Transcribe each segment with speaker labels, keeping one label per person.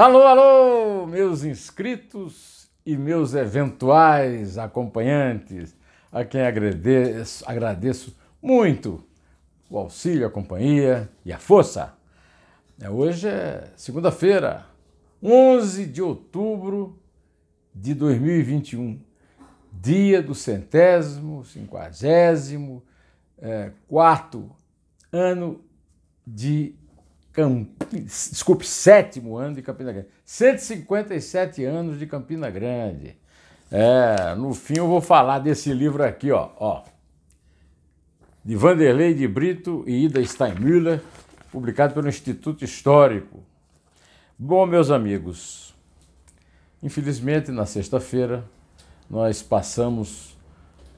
Speaker 1: Alô, alô, meus inscritos e meus eventuais acompanhantes, a quem agradeço, agradeço muito o auxílio, a companhia e a força. É, hoje é segunda-feira, 11 de outubro de 2021, dia do centésimo, cinquagésimo, é, quarto ano de desculpe, sétimo ano de Campina Grande. 157 anos de Campina Grande. É, no fim eu vou falar desse livro aqui, ó, ó. De Vanderlei de Brito e Ida Steinmüller, publicado pelo Instituto Histórico. Bom, meus amigos, infelizmente na sexta-feira nós passamos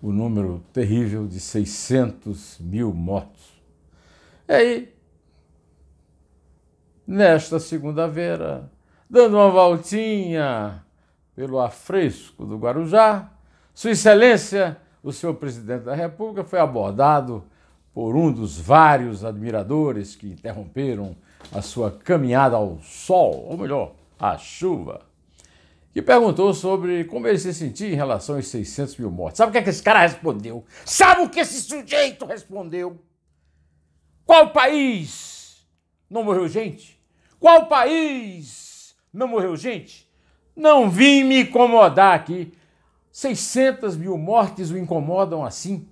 Speaker 1: o número terrível de 600 mil mortos. E aí, nesta segunda-feira, dando uma voltinha pelo afresco do Guarujá, Sua Excelência, o senhor presidente da República, foi abordado por um dos vários admiradores que interromperam a sua caminhada ao sol, ou melhor, à chuva, que perguntou sobre como ele se sentia em relação aos 600 mil mortes. Sabe o que, é que esse cara respondeu? Sabe o que esse sujeito respondeu? Qual país não morreu gente? Qual país não morreu gente? Não vim me incomodar aqui. 600 mil mortes o incomodam assim.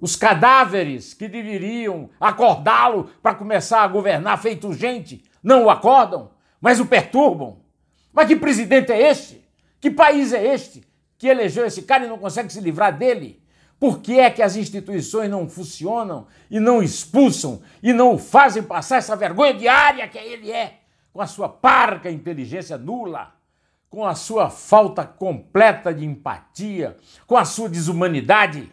Speaker 1: Os cadáveres que deveriam acordá-lo para começar a governar feito gente não o acordam, mas o perturbam. Mas que presidente é este? Que país é este que elegeu esse cara e não consegue se livrar dele? Por que é que as instituições não funcionam e não expulsam e não o fazem passar essa vergonha diária que ele é, com a sua parca inteligência nula, com a sua falta completa de empatia, com a sua desumanidade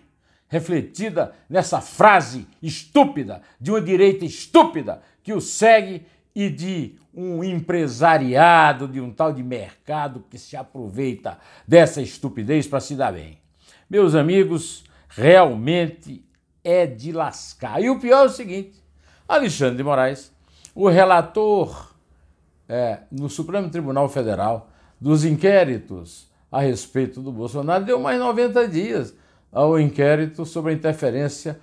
Speaker 1: refletida nessa frase estúpida de uma direita estúpida que o segue e de um empresariado, de um tal de mercado que se aproveita dessa estupidez para se dar bem. Meus amigos, realmente é de lascar. E o pior é o seguinte: Alexandre de Moraes, o relator é, no Supremo Tribunal Federal dos inquéritos a respeito do Bolsonaro, deu mais 90 dias ao inquérito sobre a interferência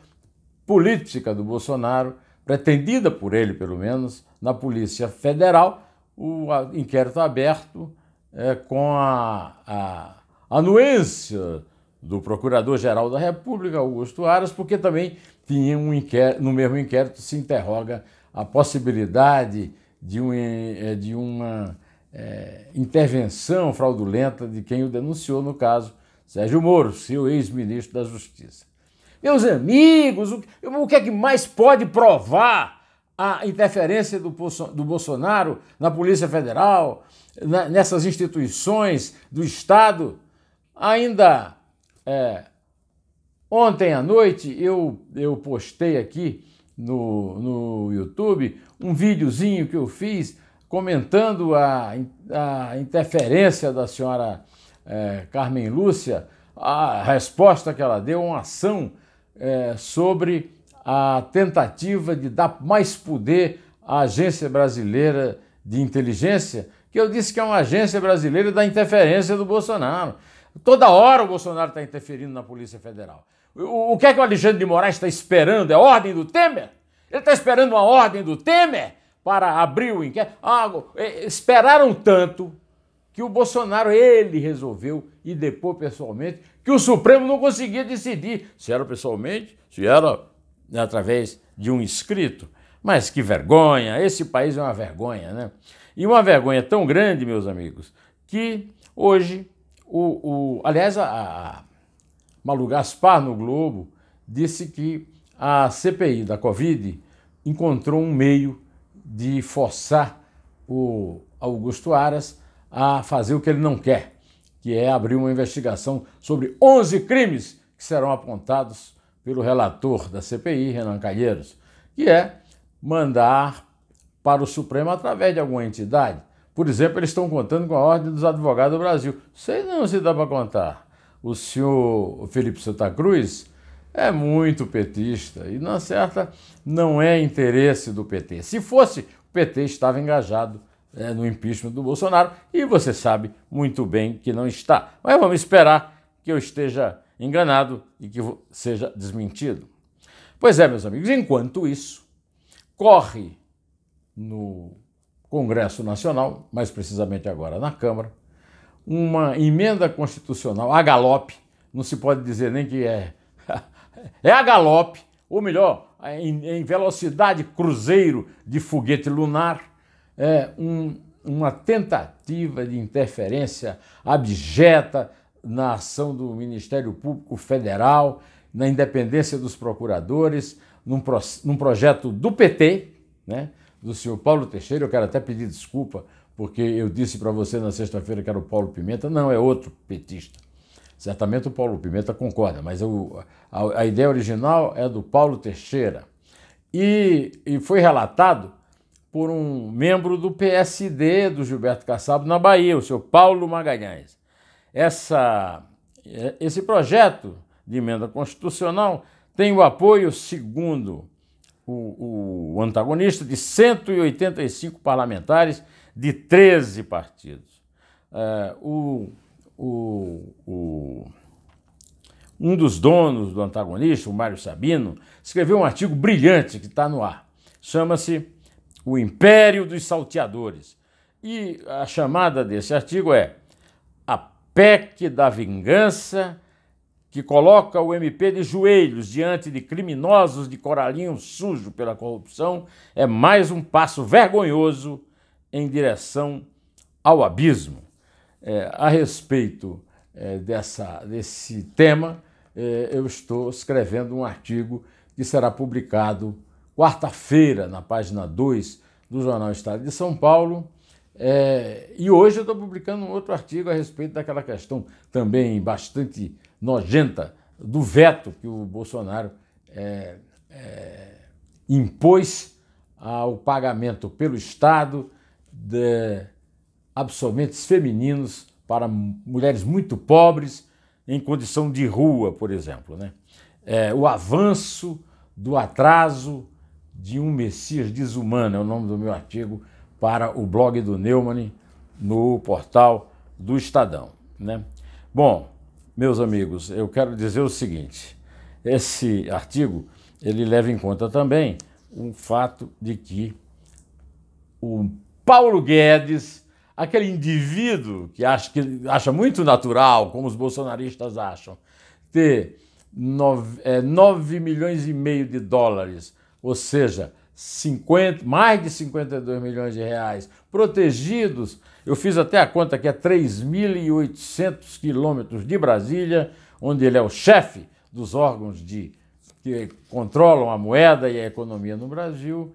Speaker 1: política do Bolsonaro, pretendida por ele, pelo menos, na Polícia Federal. O inquérito aberto é, com a, a anuência do Procurador-Geral da República, Augusto Aras, porque também tinha um inquérito, no mesmo inquérito se interroga a possibilidade de, um, eh, eh, de uma é, intervenção fraudulenta de quem o denunciou, no caso, Sérgio Moro, seu ex-ministro da Justiça. Meus amigos, o, que é que mais pode provar a interferência do, do Bolsonaro na Polícia Federal, nessas instituições do Estado? Ainda é, ontem à noite eu, eu postei aqui no, no YouTube um videozinho que eu fiz comentando a, a interferência da senhora é, Carmen Lúcia, a resposta que ela deu, uma ação é, sobre a tentativa de dar mais poder à Agência Brasileira de Inteligência, que eu disse que é uma agência brasileira da interferência do Bolsonaro. Toda hora o Bolsonaro está interferindo na Polícia Federal. O, o que é que o Alexandre de Moraes está esperando? É ordem do Temer? Ele está esperando uma ordem do Temer para abrir o inquérito? Ah, esperaram tanto que o Bolsonaro, ele resolveu e depôs pessoalmente, que o Supremo não conseguia decidir se era pessoalmente, se era né, através de um escrito. Mas que vergonha, esse país é uma vergonha, né? E uma vergonha tão grande, meus amigos, que hoje o, o, aliás, a, a Malu Gaspar, no Globo, disse que a CPI da Covid encontrou um meio de forçar o Augusto Aras a fazer o que ele não quer, que é abrir uma investigação sobre 11 crimes que serão apontados pelo relator da CPI, Renan Calheiros, que é mandar para o Supremo, através de alguma entidade, por exemplo, eles estão contando com a Ordem dos Advogados do Brasil. Sei não se dá para contar. O senhor Felipe Santa Cruz é muito petista e, na certa, não é interesse do PT. Se fosse, o PT estava engajado é, no impeachment do Bolsonaro e você sabe muito bem que não está. Mas vamos esperar que eu esteja enganado e que seja desmentido. Pois é, meus amigos, enquanto isso, corre no Congresso Nacional, mais precisamente agora na Câmara, uma emenda constitucional a galope, não se pode dizer nem que é. é a galope, ou melhor, em, velocidade cruzeiro de foguete lunar, é um, uma tentativa de interferência abjeta na ação do Ministério Público Federal, na independência dos procuradores, num, pro, num projeto do PT, né? do senhor Paulo Teixeira. Eu quero até pedir desculpa, porque eu disse para você na sexta-feira que era o Paulo Pimenta, não, é outro petista. Certamente o Paulo Pimenta concorda, mas eu, a, a, ideia original é do Paulo Teixeira. E, e foi relatado por um membro do PSD do Gilberto Kassab na Bahia, o senhor Paulo Magalhães. Essa, é, esse projeto de emenda constitucional tem o apoio, segundo o, o antagonista de 185 parlamentares de 13 partidos. É, o, o, o, um dos donos do antagonista, o Mário Sabino, escreveu um artigo brilhante que está no ar. Chama-se O Império dos Salteadores. E a chamada desse artigo é A PEC da Vingança que coloca o MP de joelhos diante de criminosos de coralinho sujo pela corrupção, é mais um passo vergonhoso em direção ao abismo. É, a respeito é, dessa, desse tema, é, eu estou escrevendo um artigo que será publicado quarta-feira, na página 2 do Jornal Estado de São Paulo. É, e hoje eu estou publicando um outro artigo a respeito daquela questão também bastante nojenta do veto que o Bolsonaro é, é, impôs ao pagamento pelo Estado de absolventes femininos para mulheres muito pobres em condição de rua, por exemplo. Né? É, o avanço do atraso de um Messias desumano é o nome do meu artigo para o blog do Neumann no portal do Estadão. Né? Bom, meus amigos, eu quero dizer o seguinte: esse artigo ele leva em conta também o fato de que o Paulo Guedes, aquele indivíduo que acha, que acha muito natural, como os bolsonaristas acham, ter 9, é, 9 milhões e meio de dólares, ou seja, 50, mais de 52 milhões de reais, protegidos eu fiz até a conta que é 3.800 quilômetros de Brasília, onde ele é o chefe dos órgãos de, que controlam a moeda e a economia no Brasil,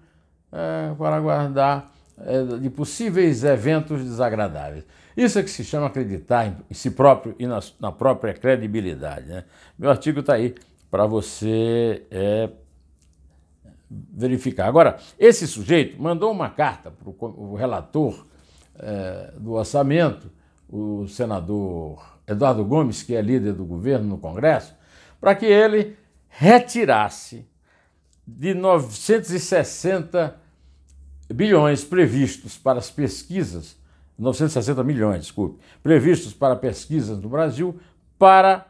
Speaker 1: é, para guardar é, de possíveis eventos desagradáveis. Isso é que se chama acreditar em si próprio e na, na própria credibilidade. Né? Meu artigo está aí para você é, verificar. Agora, esse sujeito mandou uma carta para o relator é, do orçamento, o senador Eduardo Gomes, que é líder do governo no Congresso, para que ele retirasse de 960 bilhões previstos para as pesquisas, 960 milhões, desculpe, previstos para pesquisas no Brasil, para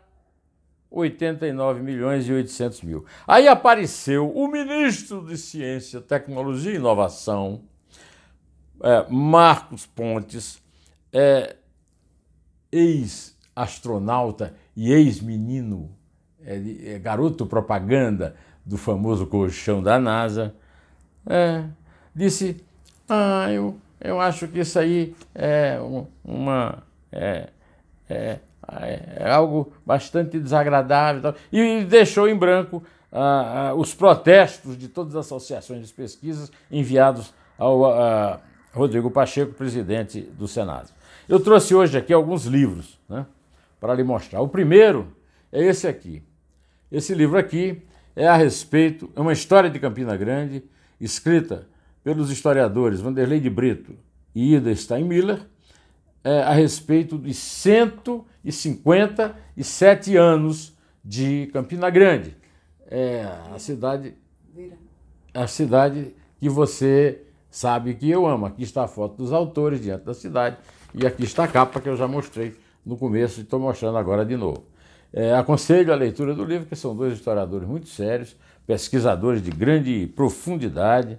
Speaker 1: 89 milhões e 800 mil. Aí apareceu o ministro de Ciência, Tecnologia e Inovação, é, Marcos Pontes, é, ex-astronauta e ex-menino, é, é garoto propaganda do famoso colchão da NASA, é, disse: Ah, eu, eu acho que isso aí é uma. É, é algo bastante desagradável. E deixou em branco os protestos de todas as associações de pesquisas enviados ao, Rodrigo Pacheco, presidente do Senado. Eu trouxe hoje aqui alguns livros né, para lhe mostrar. O primeiro é esse aqui. Esse livro aqui é a respeito, é uma história de Campina Grande, escrita pelos historiadores Vanderlei de Brito e Ida Steinmiller, é, a respeito de 157 anos de Campina Grande. É a cidade, a cidade que você sabe que eu amo. Aqui está a foto dos autores diante da cidade e aqui está a capa que eu já mostrei no começo e estou mostrando agora de novo. É, aconselho a leitura do livro, que são dois historiadores muito sérios, pesquisadores de grande profundidade.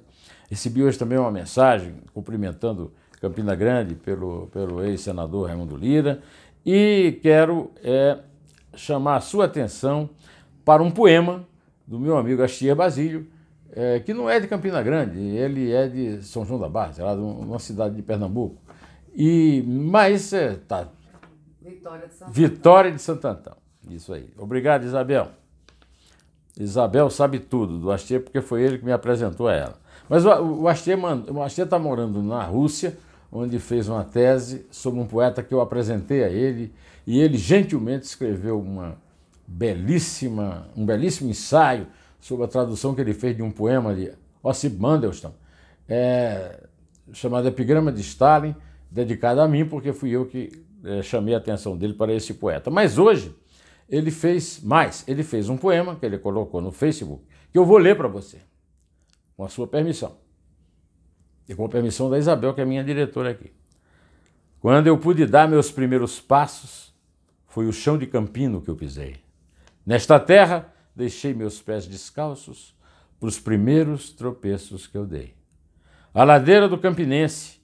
Speaker 1: Recebi hoje também uma mensagem cumprimentando Campina Grande pelo, pelo ex-senador Raimundo Lira e quero é, chamar a sua atenção para um poema do meu amigo Astier Basílio, é, que não é de Campina Grande, ele é de São João da Barra, sei lá, uma cidade de Pernambuco. E, mas é, tá. Vitória de Santo Vitória de Santo Antão. Isso aí. Obrigado, Isabel. Isabel sabe tudo do Astier, porque foi ele que me apresentou a ela. Mas o, o Astier está morando na Rússia, onde fez uma tese sobre um poeta que eu apresentei a ele, e ele gentilmente escreveu uma belíssima, um belíssimo ensaio sobre a tradução que ele fez de um poema de Ossip Mandelstam, é, chamado Epigrama de Stalin, dedicado a mim, porque fui eu que é, chamei a atenção dele para esse poeta. Mas hoje ele fez mais, ele fez um poema que ele colocou no Facebook, que eu vou ler para você, com a sua permissão. E com a permissão da Isabel, que é minha diretora aqui. Quando eu pude dar meus primeiros passos, foi o chão de Campino que eu pisei. Nesta terra, deixei meus pés descalços para os primeiros tropeços que eu dei. A ladeira do Campinense,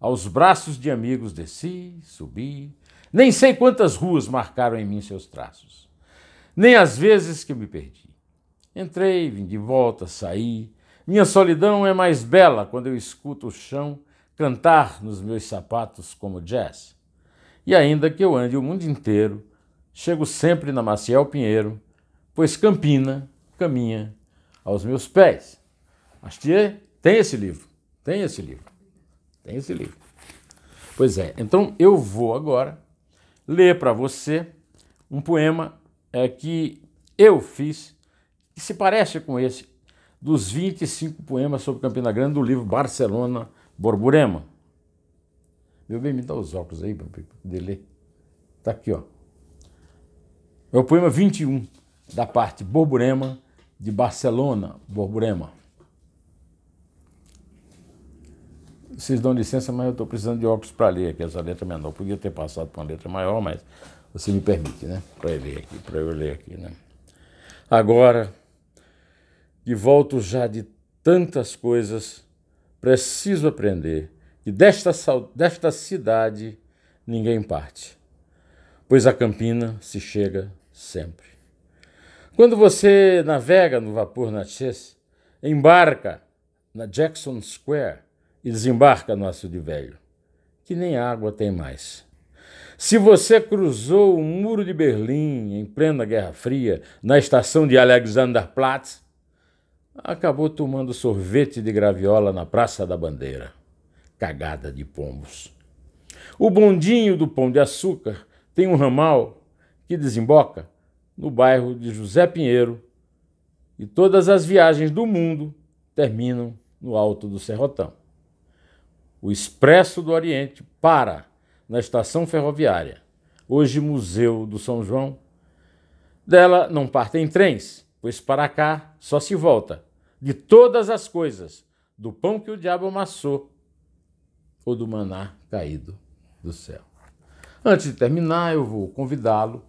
Speaker 1: aos braços de amigos desci, subi, nem sei quantas ruas marcaram em mim seus traços, nem as vezes que me perdi. Entrei, vim de volta, saí. Minha solidão é mais bela quando eu escuto o chão cantar nos meus sapatos como jazz. E ainda que eu ande o mundo inteiro, chego sempre na Maciel Pinheiro pois Campina caminha aos meus pés. Astier é, tem esse livro, tem esse livro, tem esse livro. Pois é, então eu vou agora ler para você um poema é, que eu fiz, que se parece com esse, dos 25 poemas sobre Campina Grande do livro Barcelona Borborema. Meu bem, me dá os óculos aí para poder ler. Está aqui, ó. É o poema 21 da parte Borborema, de Barcelona, Borborema. Vocês dão licença, mas eu estou precisando de óculos para ler aqui essa letra é menor. Eu podia ter passado para uma letra maior, mas você me permite, né? Para eu ler aqui, para eu ler aqui, né? Agora, de volta já de tantas coisas, preciso aprender que desta, desta cidade ninguém parte, pois a Campina se chega sempre. Quando você navega no vapor Natchez, embarca na Jackson Square e desembarca no de Velho, que nem água tem mais. Se você cruzou o Muro de Berlim em plena Guerra Fria, na estação de Alexanderplatz, acabou tomando sorvete de graviola na Praça da Bandeira. Cagada de pombos. O bondinho do Pão de Açúcar tem um ramal que desemboca no bairro de José Pinheiro, e todas as viagens do mundo terminam no alto do Serrotão. O Expresso do Oriente para na estação ferroviária, hoje Museu do São João. Dela não partem trens, pois para cá só se volta, de todas as coisas, do pão que o diabo amassou ou do maná caído do céu. Antes de terminar, eu vou convidá-lo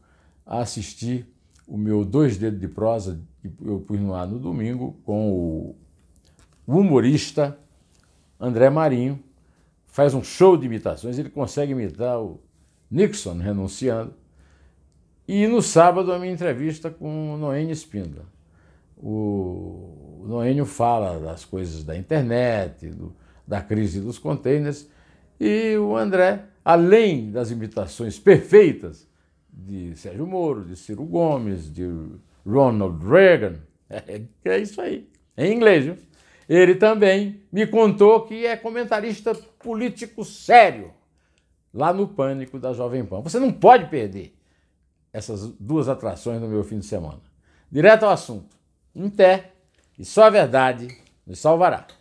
Speaker 1: a assistir o meu dois dedos de prosa que eu pus no ar no domingo com o humorista André Marinho, faz um show de imitações, ele consegue imitar o Nixon renunciando. E no sábado a minha entrevista com o Noênio Espinda O Noênio fala das coisas da internet, do, da crise dos containers, e o André, além das imitações perfeitas de Sérgio Moro, de Ciro Gomes, de Ronald Reagan. É, é, isso aí, em inglês. Viu? Ele também me contou que é comentarista político sério lá no Pânico da Jovem Pan. Você não pode perder essas duas atrações no meu fim de semana. Direto ao assunto. Em pé, e só a verdade nos salvará.